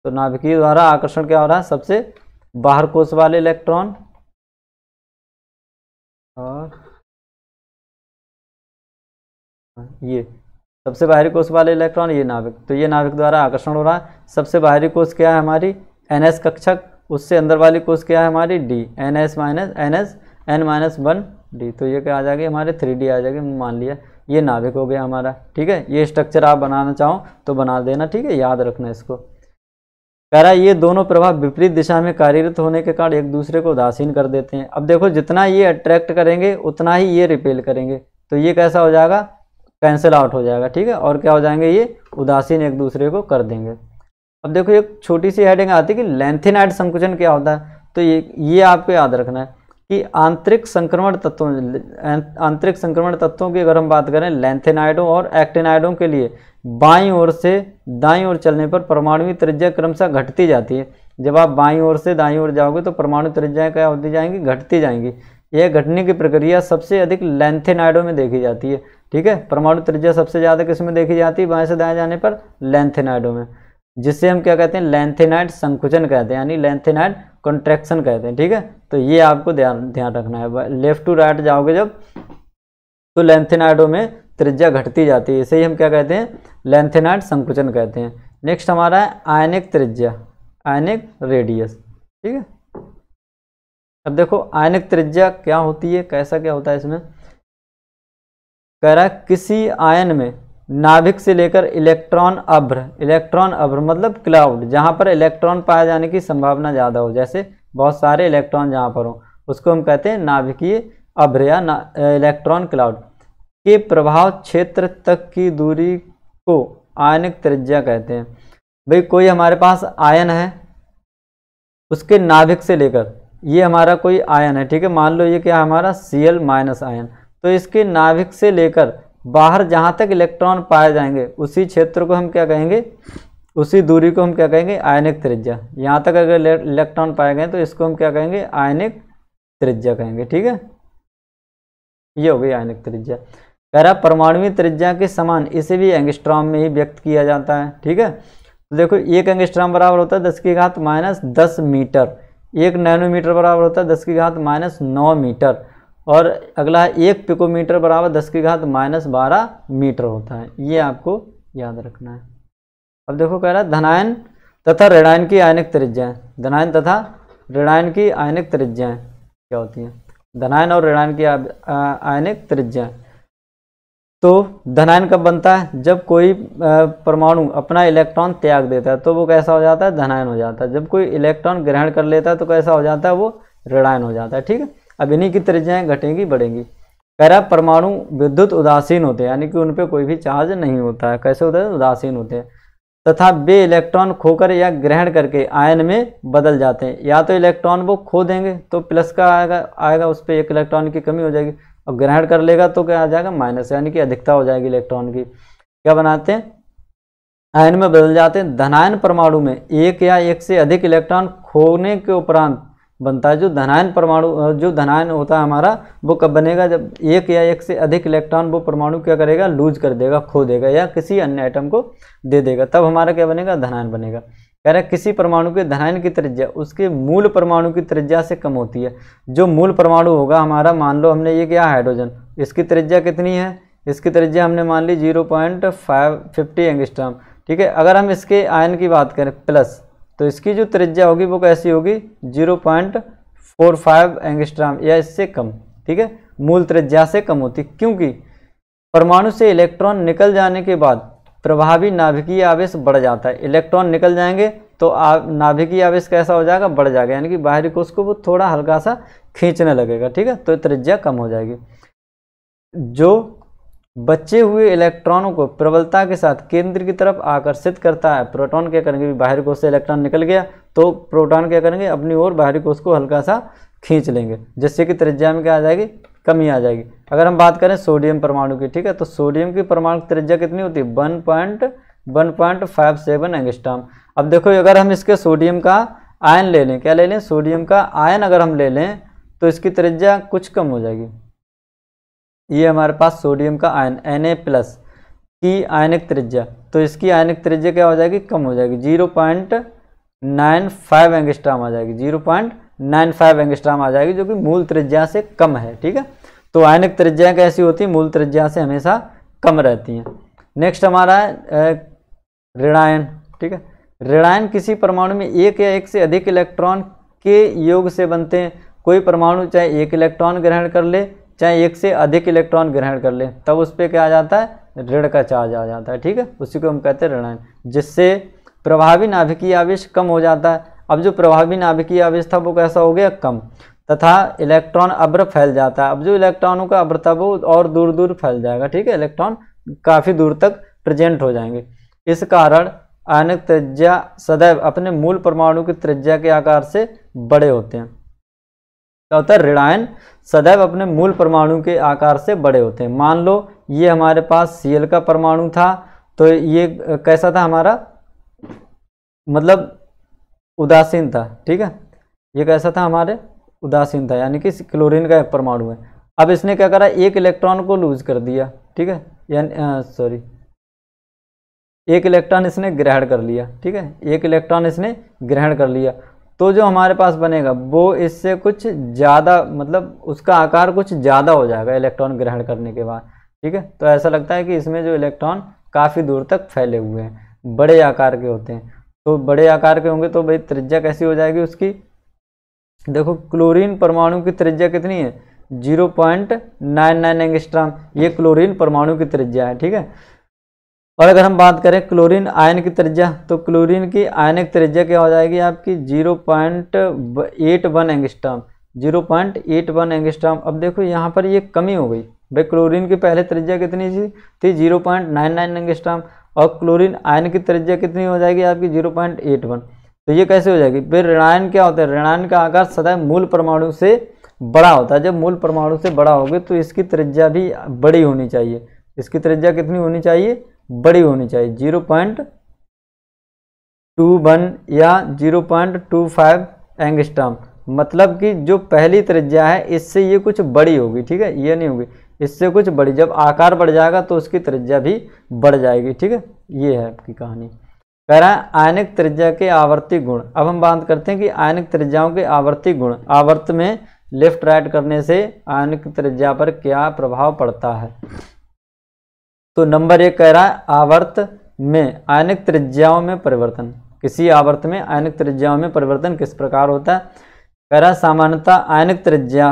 तो नाभिकीय द्वारा आकर्षण क्या हो रहा है सबसे बाहर कोष वाले इलेक्ट्रॉन और ये सबसे बाहरी कोष वाले इलेक्ट्रॉन ये नाभिक तो ये नाभिक द्वारा आकर्षण हो रहा है सबसे बाहरी कोष क्या है हमारी एन एस कक्षक उससे अंदर वाली कोष क्या है हमारी d n s minus n s n minus one d तो ये क्या आ जाएगी हमारे थ्री डी आ जाएगी मान लिया ये नाभिक हो गया हमारा ठीक है ये स्ट्रक्चर आप बनाना चाहो तो बना देना ठीक है याद रखना इसको कह रहा है ये दोनों प्रभाव विपरीत दिशा में कार्यरत होने के कारण एक दूसरे को उदासीन कर देते हैं अब देखो जितना ये अट्रैक्ट करेंगे उतना ही ये रिपेल करेंगे तो ये कैसा हो जाएगा कैंसिल आउट हो जाएगा ठीक है और क्या हो जाएंगे ये उदासीन एक दूसरे को कर देंगे अब देखो एक छोटी सी हेडिंग आती है कि लेंथेनाइड संकुचन क्या होता है तो ये ये आपको याद रखना है कि आंतरिक संक्रमण तत्वों आंतरिक संक्रमण तत्वों की अगर हम बात करें लेंथेनाइडों और एक्टेनाइडों के लिए बाई ओर से दाई ओर चलने पर परमाणु त्रिज्या क्रमशः घटती जाती है जब आप बाई ओर से दाई ओर जाओगे तो परमाणु त्रिज्याएँ क्या होती जाएंगी घटती जाएंगी यह घटने की प्रक्रिया सबसे अधिक लेंथेनाइडों में देखी जाती है ठीक है परमाणु त्रिज्या सबसे ज़्यादा में देखी जाती है बाएं से दाएं जाने पर लेंथेनाइडों में जिससे हम क्या कहते हैं लेंथेनाइड संकुचन कहते हैं यानी लेंथेनाइड कॉन्ट्रैक्शन कहते हैं ठीक है तो ये आपको ध्यान ध्यान रखना है लेफ्ट टू राइट जाओगे जब तो लेंथेनाइडों में त्रिज्या घटती जाती है इसे ही हम क्या कहते हैं लेंथेनाइड संकुचन कहते हैं नेक्स्ट हमारा है आयनिक त्रिज्या आयनिक रेडियस ठीक है अब देखो आयनिक त्रिज्या क्या होती है कैसा क्या होता है इसमें कह रहा है किसी आयन में नाभिक से लेकर इलेक्ट्रॉन अभ्र इलेक्ट्रॉन अभ्र मतलब क्लाउड जहाँ पर इलेक्ट्रॉन पाए जाने की संभावना ज़्यादा हो जैसे बहुत सारे इलेक्ट्रॉन जहाँ पर हो उसको हम कहते हैं नाभिकीय अभ्र या ना, इलेक्ट्रॉन क्लाउड के प्रभाव क्षेत्र तक की दूरी को आयनिक त्रिज्या कहते हैं भाई कोई हमारे पास आयन है उसके नाभिक से लेकर ये हमारा कोई आयन है ठीक है मान लो ये क्या हमारा सी एल माइनस आयन तो इसके नाभिक से लेकर बाहर जहाँ तक इलेक्ट्रॉन पाए जाएंगे उसी क्षेत्र को हम क्या कहेंगे उसी दूरी को हम क्या कहेंगे आयनिक त्रिज्या यहाँ तक अगर इलेक्ट्रॉन पाए गए तो इसको हम क्या कहेंगे आयनिक त्रिज्या कहेंगे ठीक है ये हो गई आयनिक त्रिज्या कह रहा परमाणु त्रिज्या के समान इसे भी एंगस्ट्रॉम में ही व्यक्त किया जाता है ठीक है तो देखो एक एंगस्ट्रॉम बराबर होता है दस की घात माइनस दस मीटर एक नैनोमीटर बराबर होता है दस की घात माइनस नौ मीटर और अगला है एक पिकोमीटर बराबर दस की घात माइनस बारह मीटर होता है ये आपको याद रखना है अब देखो कह रहा है धनायन तथा ऋणायन की आयनिक त्रिज्याएं धनायन तथा ऋणायन की आयनिक त्रिज्याएं क्या होती हैं धनायन और ऋणायन की आयनिक त्रिज्याएं तो धनायन कब बनता है जब कोई परमाणु अपना इलेक्ट्रॉन त्याग देता है तो वो कैसा हो जाता है धनायन हो जाता है जब कोई इलेक्ट्रॉन ग्रहण कर लेता है तो कैसा हो जाता है वो ऋणायन हो जाता है ठीक है अब इन्हीं की त्रिज्याएं घटेंगी बढ़ेंगी कह परमाणु विद्युत उदासीन होते हैं यानी कि उन पर कोई भी चार्ज नहीं होता है कैसे होता है उदासीन होते हैं तथा वे इलेक्ट्रॉन खोकर या ग्रहण करके आयन में बदल जाते हैं या तो इलेक्ट्रॉन वो खो देंगे तो प्लस का आएगा आएगा उस पर एक इलेक्ट्रॉन की कमी हो जाएगी और ग्रहण कर लेगा तो क्या आ जाएगा माइनस यानी कि अधिकता हो जाएगी इलेक्ट्रॉन की क्या बनाते हैं आयन में बदल जाते हैं धनायन परमाणु में एक या एक से अधिक इलेक्ट्रॉन खोने के उपरांत बनता है जो धनायन परमाणु जो धनायन होता है हमारा वो कब बनेगा जब एक या एक से अधिक इलेक्ट्रॉन वो परमाणु क्या करेगा लूज कर देगा खो देगा या किसी अन्य आइटम को दे देगा तब हमारा क्या बनेगा धनायन बनेगा कह रहे किसी परमाणु के धनायन की त्रिज्या उसके मूल परमाणु की त्रिज्या से कम होती है जो मूल परमाणु होगा हमारा मान लो हमने ये किया हाइड्रोजन इसकी त्रिज्या कितनी है इसकी त्रिज्या हमने मान ली zero point five fifty angstrom ठीक है अगर हम इसके आयन की बात करें प्लस तो इसकी जो त्रिज्या होगी वो कैसी होगी zero point four five angstrom या इससे कम ठीक है मूल त्रिज्या से कम होती क्योंकि परमाणु से इलेक्ट्रॉन निकल जाने के बाद प्रभावी नाभिकीय आवेश बढ़ जाता है इलेक्ट्रॉन निकल जाएंगे तो नाभिकीय आवेश कैसा हो जाएगा बढ़ जाएगा यानी कि बाहरी कोष को वो थोड़ा हल्का सा खींचने लगेगा ठीक है तो त्रिज्या कम हो जाएगी जो बचे हुए इलेक्ट्रॉनों को प्रबलता के साथ केंद्र की तरफ आकर्षित करता है प्रोटॉन क्या करेंगे बाहरी कोष से इलेक्ट्रॉन निकल गया तो प्रोटॉन क्या करेंगे अपनी ओर बाहरी कोष को हल्का सा खींच लेंगे जिससे कि त्रिज्या में क्या आ जाएगी कमी आ जाएगी अगर हम बात करें सोडियम परमाणु की ठीक है तो सोडियम की परमाणु त्रिज्या कितनी होती है one point one point five seven angstrom अब देखो अगर हम इसके सोडियम का आयन ले लें क्या ले लें सोडियम का आयन अगर हम ले लें तो इसकी त्रिज्या कुछ कम हो जाएगी ये हमारे पास सोडियम का आयन एन ए प्लस की आयनिक त्रिज्या तो इसकी आयनिक त्रिज्या क्या हो जाएगी कम हो जाएगी zero point nine five angstrom आ जाएगी zero point nine five angstrom आ जाएगी जो कि मूल त्रिज्या से कम है ठीक है तो आयनिक त्रिज्या कैसी होती है मूल त्रिज्या से हमेशा कम रहती हैं नेक्स्ट हमारा है ऋणायन ठीक है ऋणायन किसी परमाणु में एक या एक से अधिक इलेक्ट्रॉन के योग से बनते हैं कोई परमाणु चाहे एक इलेक्ट्रॉन ग्रहण कर ले चाहे एक से अधिक इलेक्ट्रॉन ग्रहण कर ले तब उस पर क्या आ जाता है ऋण का चार्ज आ जाता है ठीक है उसी को हम कहते हैं ऋणायन जिससे प्रभावी नाभिकीय आवेश कम हो जाता है अब जो प्रभावी नाभिकीय आवेश था वो कैसा हो गया कम तथा इलेक्ट्रॉन अब्र फैल जाता है अब जो इलेक्ट्रॉनों का अब्र था वो और दूर दूर फैल जाएगा ठीक है इलेक्ट्रॉन काफ़ी दूर तक प्रेजेंट हो जाएंगे इस कारण आयनिक त्रिज्या सदैव अपने मूल परमाणु की त्रिज्या के आकार से बड़े होते हैं क्या होता है ऋणायन सदैव अपने मूल परमाणु के आकार से बड़े होते हैं मान लो ये हमारे पास सीएल का परमाणु था तो ये कैसा था हमारा मतलब उदासीन था ठीक है ये कैसा था हमारे उदासीन था यानी कि क्लोरीन का एक परमाणु है अब इसने क्या करा एक इलेक्ट्रॉन को लूज कर दिया ठीक है सॉरी एक इलेक्ट्रॉन इसने ग्रहण कर लिया ठीक है एक इलेक्ट्रॉन इसने ग्रहण कर लिया तो जो हमारे पास बनेगा वो इससे कुछ ज़्यादा मतलब उसका आकार कुछ ज़्यादा हो जाएगा इलेक्ट्रॉन ग्रहण करने के बाद ठीक है तो ऐसा लगता है कि इसमें जो इलेक्ट्रॉन काफ़ी दूर तक फैले हुए हैं बड़े आकार के होते हैं तो बड़े आकार के होंगे तो भाई त्रिज्या कैसी हो जाएगी उसकी देखो क्लोरीन परमाणु की त्रिज्या कितनी है zero point nine nine angstrom ये क्लोरीन परमाणु की त्रिज्या है ठीक है और अगर हम बात करें क्लोरीन आयन की त्रिज्या तो क्लोरीन की आयनिक त्रिज्या क्या हो जाएगी आपकी zero point eight one angstrom zero point eight one angstrom अब देखो यहाँ पर ये कमी हो गई भाई क्लोरीन की पहले त्रिज्या कितनी थी थी zero point nine nine angstrom और क्लोरीन आयन की त्रिज्या कितनी हो जाएगी आपकी जीरो पॉइंट एट वन तो ये कैसे हो जाएगी फिर ऋणायन क्या होता है ऋणायन का आकार सदैव मूल परमाणु से बड़ा होता है जब मूल परमाणु से बड़ा होगी तो इसकी त्रिज्या भी बड़ी होनी चाहिए इसकी त्रिज्या कितनी होनी चाहिए बड़ी होनी चाहिए जीरो पॉइंट टू वन या zero point two five angstrom मतलब कि जो पहली त्रिज्या है इससे ये कुछ बड़ी होगी ठीक है ये नहीं होगी इससे कुछ बड़ी जब आकार बढ़ जाएगा तो उसकी त्रिज्या भी बढ़ जाएगी ठीक है ये है आपकी कहानी कह रहा है आयनिक त्रिज्या के आवर्ती गुण अब हम बात करते हैं कि आयनिक त्रिज्याओं के आवर्ती गुण आवर्त में लेफ्ट राइट करने से आयनिक त्रिज्या पर क्या प्रभाव पड़ता है तो नंबर एक कह रहा है आवर्त में आयनिक त्रिज्याओं में परिवर्तन किसी आवर्त में आयनिक त्रिज्याओं में परिवर्तन किस प्रकार होता है कह रहा है सामान्यता आयनिक त्रिज्या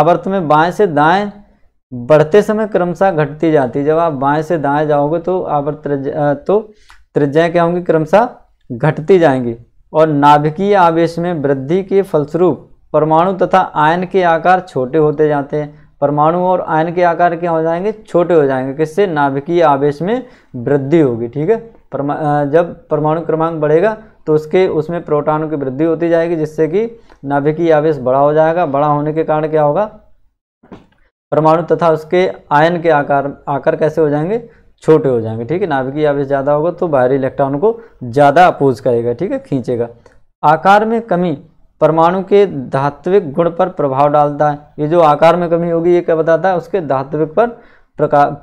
आवर्त में बाएं से दाएं बढ़ते समय क्रमशः घटती जाती है जब आप बाएं से दाएं जाओगे तो आवर्त त्रिज तो त्रिज्याएं क्या होंगी क्रमशः घटती जाएंगी और नाभिकीय आवेश में वृद्धि के फलस्वरूप परमाणु तथा आयन के आकार छोटे होते जाते हैं परमाणु और आयन के आकार क्या हो जाएंगे छोटे हो जाएंगे किससे नाभिकीय आवेश में वृद्धि होगी ठीक है परमा जब परमाणु क्रमांक बढ़ेगा तो उसके उसमें प्रोटॉनों की वृद्धि होती जाएगी जिससे कि नाभिकीय आवेश बड़ा हो जाएगा बड़ा होने के कारण क्या होगा परमाणु तथा उसके आयन के आकार आकार कैसे हो जाएंगे छोटे हो जाएंगे ठीक है नाभिकीय आवेश ज़्यादा होगा तो बाहरी इलेक्ट्रॉन को ज़्यादा अपोज करेगा ठीक है खींचेगा आकार में कमी परमाणु के धात्विक गुण पर प्रभाव डालता है ये जो आकार में कमी होगी ये क्या बताता है उसके धात्विक पर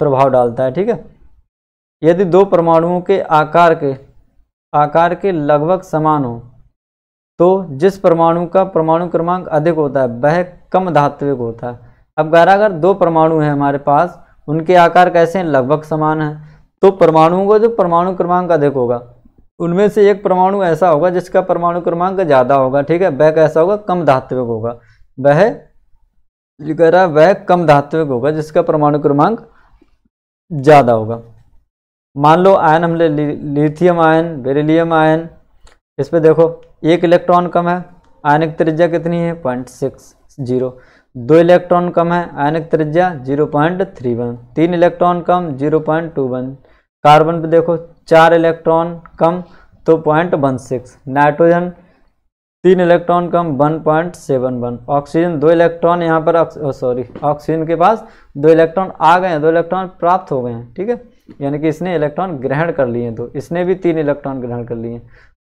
प्रभाव डालता है ठीक है यदि दो परमाणुओं के आकार के आकार के लगभग समान हो तो जिस परमाणु का परमाणु क्रमांक अधिक होता है वह कम धात्विक होता है अब अगर दो परमाणु हैं हमारे पास उनके आकार कैसे हैं लगभग समान है तो परमाणुओं का जो परमाणु क्रमांक अधिक होगा उनमें से एक परमाणु ऐसा होगा जिसका परमाणु क्रमांक ज़्यादा होगा ठीक है वह कैसा होगा कम धात्विक होगा वह जो कह रहा है वह कम धात्विक होगा जिसका परमाणु क्रमांक ज़्यादा होगा मान लो आयन हमने लिथियम आयन बेरिलियम आयन इस पर देखो एक इलेक्ट्रॉन कम है आयनिक त्रिज्या कितनी है पॉइंट सिक्स जीरो दो इलेक्ट्रॉन कम है आयनिक त्रिज्या जीरो पॉइंट थ्री वन तीन इलेक्ट्रॉन कम zero point two one carbon पे देखो चार इलेक्ट्रॉन कम तो पॉइंट वन सिक्स नाइट्रोजन तीन इलेक्ट्रॉन कम one point seven one oxygen दो इलेक्ट्रॉन यहाँ पर सॉरी ऑक्सीजन के पास दो इलेक्ट्रॉन आ गए हैं दो इलेक्ट्रॉन प्राप्त हो गए हैं ठीक है यानी कि इसने इलेक्ट्रॉन ग्रहण कर लिए हैं तो इसने भी तीन इलेक्ट्रॉन ग्रहण कर लिए हैं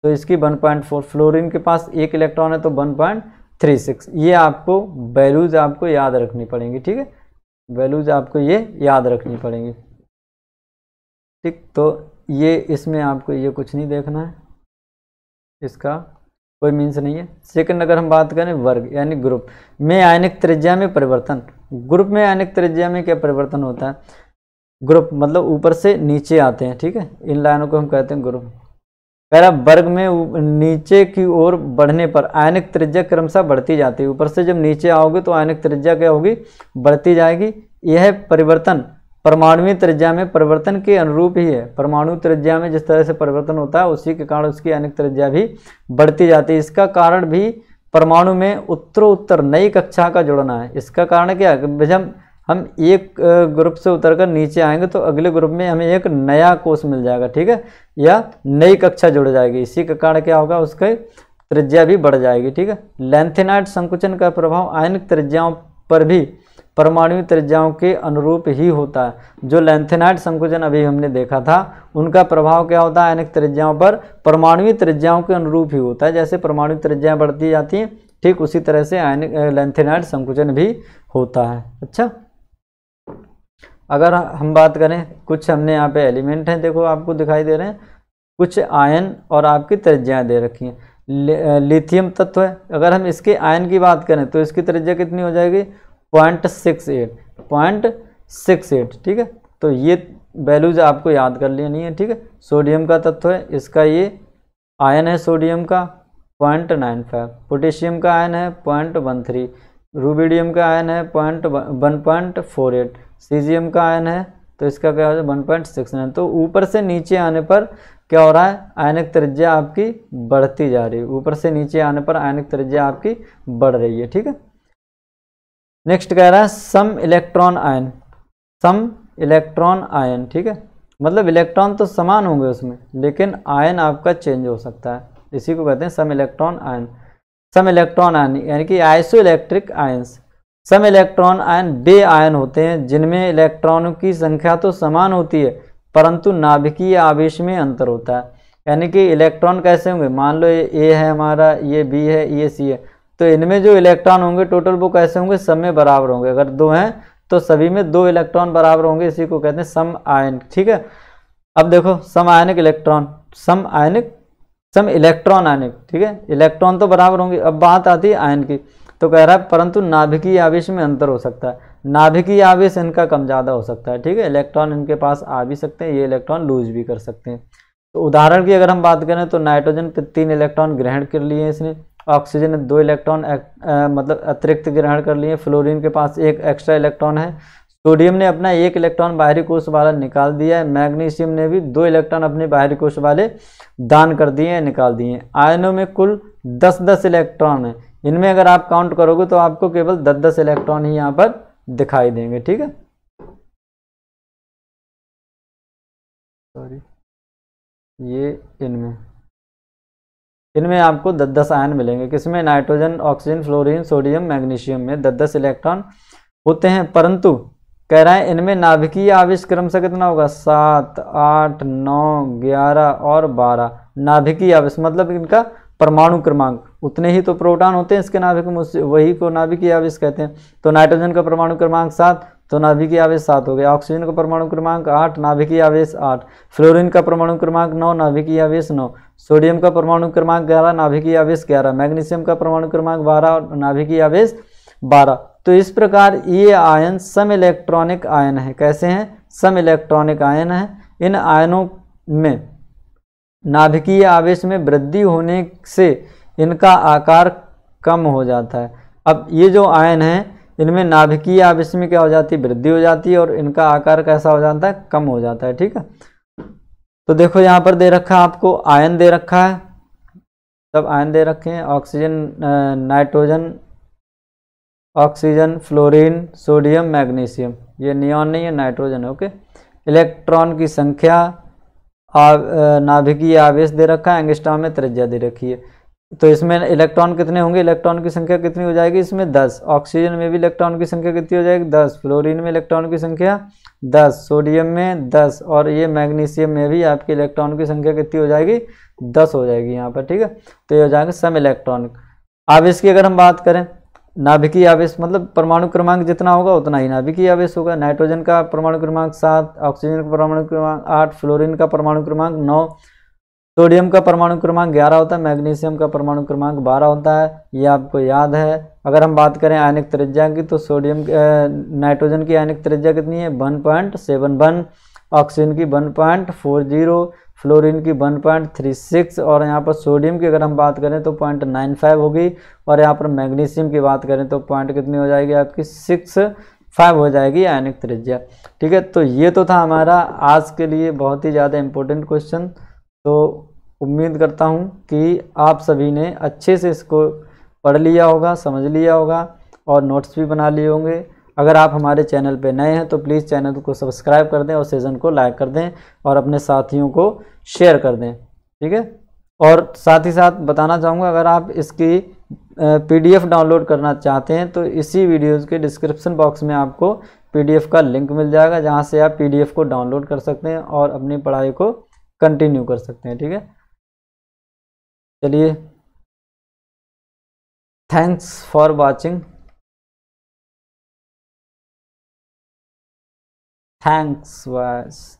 तो इसकी वन पॉइंट फोर फ्लोरिन के पास एक इलेक्ट्रॉन है तो वन पॉइंट थ्री सिक्स ये आपको वैल्यूज़ आपको याद रखनी पड़ेंगी ठीक है वैल्यूज़ आपको ये याद रखनी पड़ेंगी ठीक तो ये इसमें आपको ये कुछ नहीं देखना है इसका कोई मीन्स नहीं है सेकंड अगर हम बात करें वर्ग यानी ग्रुप में आयनिक त्रिज्या में परिवर्तन ग्रुप में आयनिक त्रिज्या में क्या परिवर्तन होता है ग्रुप मतलब ऊपर से नीचे आते हैं ठीक है इन लाइनों को हम कहते हैं ग्रुप पहला वर्ग में नीचे की ओर बढ़ने पर आयनिक त्रिज्या क्रमशः बढ़ती जाती है ऊपर से जब नीचे आओगे तो आयनिक त्रिज्या क्या होगी बढ़ती जाएगी यह परिवर्तन परमाणु त्रिज्या में परिवर्तन के अनुरूप ही है परमाणु त्रिज्या में जिस तरह से परिवर्तन होता है उसी के कारण उसकी आयनिक त्रिज्या भी बढ़ती जाती है इसका कारण भी परमाणु में उत्तरोत्तर नई कक्षा का जुड़ना है इसका कारण क्या है जब हम एक ग्रुप से उतरकर नीचे आएंगे तो अगले ग्रुप में हमें एक नया कोर्स मिल जाएगा ठीक है या नई कक्षा जुड़ जाएगी इसी के कारण क्या होगा उसके त्रिज्या भी बढ़ जाएगी ठीक है लेंथेनाइट संकुचन का प्रभाव आयनिक त्रिज्याओं पर भी परमाणु त्रिज्याओं के अनुरूप ही होता है जो लेंथेनाइट संकुचन अभी हमने देखा था उनका प्रभाव क्या होता है आयनिक त्रिज्याओं पर परमाणु त्रिज्याओं के अनुरूप ही होता है जैसे परमाणु त्रिज्याएँ बढ़ती जाती हैं ठीक उसी तरह से आयनिक लेंथेनाइट संकुचन भी होता है अच्छा अगर हम बात करें कुछ हमने यहाँ पे एलिमेंट हैं देखो आपको दिखाई दे रहे हैं कुछ आयन और आपकी त्रिज्याएं दे रखी हैं लिथियम तत्व है अगर हम इसके आयन की बात करें तो इसकी त्रिज्या कितनी हो जाएगी point six eight point six eight ठीक है तो ये वैल्यूज आपको याद कर लेनी है ठीक है सोडियम का तत्व है इसका ये आयन है सोडियम का पॉइंट नाइन फाइव पोटेशियम का आयन है पॉइंट वन थ्री रूबीडियम का आयन है point one point four eight caesium का आयन है तो इसका क्या हो जाए वन पॉइंट सिक्स नाइन तो ऊपर से नीचे आने पर क्या हो रहा है आयनिक त्रिज्या आपकी बढ़ती जा रही है ऊपर से नीचे आने पर आयनिक त्रिज्या आपकी बढ़ रही है ठीक है नेक्स्ट कह रहा है सम इलेक्ट्रॉन आयन सम इलेक्ट्रॉन आयन ठीक है मतलब इलेक्ट्रॉन तो समान होंगे उसमें लेकिन आयन आपका चेंज हो सकता है इसी को कहते हैं सम इलेक्ट्रॉन आयन सम इलेक्ट्रॉन आयन यानी कि आइसो इलेक्ट्रिक आयन्स सम इलेक्ट्रॉन आयन बे आयन होते हैं जिनमें इलेक्ट्रॉनों की संख्या तो समान होती है परंतु नाभिकीय आवेश में अंतर होता है यानी कि इलेक्ट्रॉन कैसे होंगे मान लो ये ए है हमारा ये बी है ये सी है तो इनमें जो इलेक्ट्रॉन होंगे टोटल वो कैसे होंगे सब में बराबर होंगे अगर दो हैं तो सभी में दो इलेक्ट्रॉन बराबर होंगे इसी को कहते हैं सम आयन ठीक है अब देखो सम आयनिक इलेक्ट्रॉन सम आयनिक सम इलेक्ट्रॉन आने ठीक है इलेक्ट्रॉन तो बराबर होंगे अब बात आती है आयन की तो कह रहा है परंतु नाभिकीय आवेश में अंतर हो सकता है नाभिकीय आवेश इनका कम ज़्यादा हो सकता है ठीक है इलेक्ट्रॉन इनके पास आ भी सकते हैं ये इलेक्ट्रॉन लूज भी कर सकते हैं तो उदाहरण की अगर हम बात करें तो नाइट्रोजन पे तीन इलेक्ट्रॉन ग्रहण कर लिए इसने ऑक्सीजन ने दो इलेक्ट्रॉन मतलब अतिरिक्त ग्रहण कर लिए फ्लोरीन के पास एक एक्स्ट्रा इलेक्ट्रॉन है सोडियम ने अपना एक इलेक्ट्रॉन बाहरी कोष वाला निकाल दिया है मैग्नीशियम ने भी दो इलेक्ट्रॉन अपने बाहरी कोष वाले दान कर दिए हैं निकाल दिए हैं आयनों में कुल दस दस इलेक्ट्रॉन है इनमें अगर आप काउंट करोगे तो आपको केवल दस दस इलेक्ट्रॉन ही यहाँ पर दिखाई देंगे ठीक है सॉरी ये इनमें इनमें आपको दस दस आयन मिलेंगे किसमें nitrogen oxygen fluorine sodium magnesium में दस दस इलेक्ट्रॉन होते हैं परंतु कह रहा है इनमें नाभिकीय आवेश क्रम से कितना होगा सात आठ नौ ग्यारह और बारह नाभिकीय आवेश मतलब इनका परमाणु क्रमांक उतने ही तो प्रोटॉन होते हैं इसके नाभिक में वही को नाभिकीय आवेश कहते हैं तो नाइट्रोजन का परमाणु क्रमांक सात तो नाभिकीय आवेश सात हो गया ऑक्सीजन का परमाणु क्रमांक आठ नाभिकीय आवेश आठ फ्लोरिन का परमाणु क्रमांक नौ नाभिकीय आवेश नौ सोडियम का परमाणु क्रमांक ग्यारह नाभिकीय आवेश ग्यारह मैग्नीशियम का परमाणु क्रमांक बारह और नाभिकीय आवेश बारह तो इस प्रकार ये आयन सम इलेक्ट्रॉनिक आयन है कैसे हैं सम इलेक्ट्रॉनिक आयन है इन आयनों में नाभिकीय आवेश में वृद्धि होने से इनका आकार कम हो जाता है अब ये जो आयन है इनमें नाभिकीय आवेश में क्या हो जाती है वृद्धि हो जाती है और इनका आकार कैसा हो जाता है कम हो जाता है ठीक है तो देखो यहाँ पर दे रखा है आपको आयन दे रखा है सब आयन दे रखे हैं oxygen nitrogen oxygen fluorine sodium magnesium ये नियॉन नहीं है नाइट्रोजन है ओके इलेक्ट्रॉन की संख्या नाभिकीय आवेश दे रखा है एंगस्टा में त्रिज्या दे रखी है तो इसमें इलेक्ट्रॉन कितने होंगे इलेक्ट्रॉन की संख्या कितनी हो जाएगी इसमें दस ऑक्सीजन में भी इलेक्ट्रॉन की संख्या कितनी हो जाएगी दस फ्लोरीन में इलेक्ट्रॉन की संख्या दस सोडियम में दस और ये मैग्नीशियम में भी आपकी इलेक्ट्रॉन की संख्या कितनी हो जाएगी दस हो जाएगी यहाँ पर ठीक है तो ये हो जाएगा सम इलेक्ट्रॉन अब इसकी अगर हम बात करें नाभिकीय आवेश मतलब परमाणु क्रमांक जितना होगा उतना ही नाभिकीय आवेश होगा नाइट्रोजन का परमाणु क्रमांक सात ऑक्सीजन का परमाणु क्रमांक आठ फ्लोरिन का परमाणु क्रमांक नौ सोडियम का परमाणु क्रमांक ग्यारह होता है मैग्नीशियम का परमाणु क्रमांक बारह होता है ये आपको याद है अगर हम बात करें आयनिक त्रिज्या की तो सोडियम नाइट्रोजन की आयनिक त्रिज्या कितनी है one point seven one oxygen की one point four zero fluorine की 1.36 और यहाँ पर सोडियम की अगर हम बात करें तो 0.95 होगी और यहाँ पर मैग्नीशियम की बात करें तो पॉइंट कितनी हो जाएगी आपकी सिक्स फाइव हो जाएगी आयनिक त्रिज्या ठीक है तो ये तो था हमारा आज के लिए बहुत ही ज़्यादा इम्पोर्टेंट क्वेश्चन तो उम्मीद करता हूँ कि आप सभी ने अच्छे से इसको पढ़ लिया होगा समझ लिया होगा और नोट्स भी बना लिए होंगे अगर आप हमारे चैनल पर नए हैं तो प्लीज़ चैनल को सब्सक्राइब कर दें और सीजन को लाइक कर दें और अपने साथियों को शेयर कर दें ठीक है और साथ ही साथ बताना चाहूँगा अगर आप इसकी पीडीएफ डाउनलोड करना चाहते हैं तो इसी वीडियोज़ के डिस्क्रिप्सन बॉक्स में आपको पीडीएफ का लिंक मिल जाएगा जहाँ से आप पीडीएफ को डाउनलोड कर सकते हैं और अपनी पढ़ाई को कंटिन्यू कर सकते हैं ठीक है चलिए thanks for watching thanks was